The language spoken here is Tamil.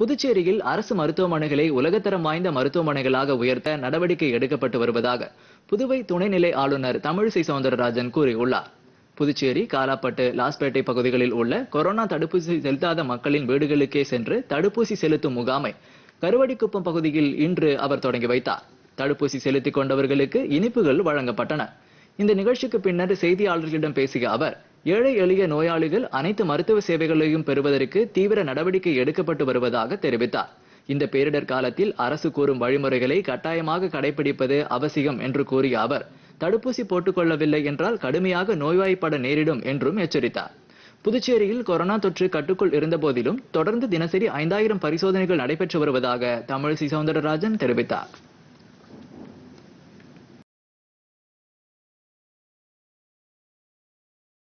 புதுச்சேரியில் அரசு மருத்துவமனைகளை உலகத்தரம் வாய்ந்த மருத்துவமனைகளாக உயர்த்த நடவடிக்கை எடுக்கப்பட்டு வருவதாக புதுவை துணைநிலை ஆளுநர் தமிழிசை சவுந்தரராஜன் கூறியுள்ளார் புதுச்சேரி காலாப்பட்டு லாஸ்பேட்டை பகுதிகளில் உள்ள கொரோனா தடுப்பூசி செலுத்தாத மக்களின் வீடுகளுக்கே சென்று தடுப்பூசி செலுத்தும் முகாமை கருவடிக்குப்பம் பகுதியில் இன்று அவர் தொடங்கி வைத்தார் தடுப்பூசி செலுத்திக் கொண்டவர்களுக்கு இனிப்புகள் வழங்கப்பட்டன இந்த நிகழ்ச்சிக்கு பின்னர் செய்தியாளர்களிடம் பேசிய அவர் ஏழை எளிய நோயாளிகள் அனைத்து மருத்துவ சேவைகளையும் பெறுவதற்கு தீவிர நடவடிக்கை எடுக்கப்பட்டு வருவதாக தெரிவித்தார் இந்த பேரிடர் காலத்தில் அரசு கூறும் வழிமுறைகளை கட்டாயமாக கடைபிடிப்பது அவசியம் என்று கூறிய அவர் தடுப்பூசி போட்டுக்கொள்ளவில்லை என்றால் கடுமையாக நோய்வாய்ப்பட நேரிடும் என்றும் எச்சரித்தார் புதுச்சேரியில் கொரோனா தொற்று கட்டுக்குள் இருந்த போதிலும் தொடர்ந்து தினசரி ஐந்தாயிரம் பரிசோதனைகள் நடைபெற்று வருவதாக தமிழிசை சவுந்தரராஜன் தெரிவித்தார்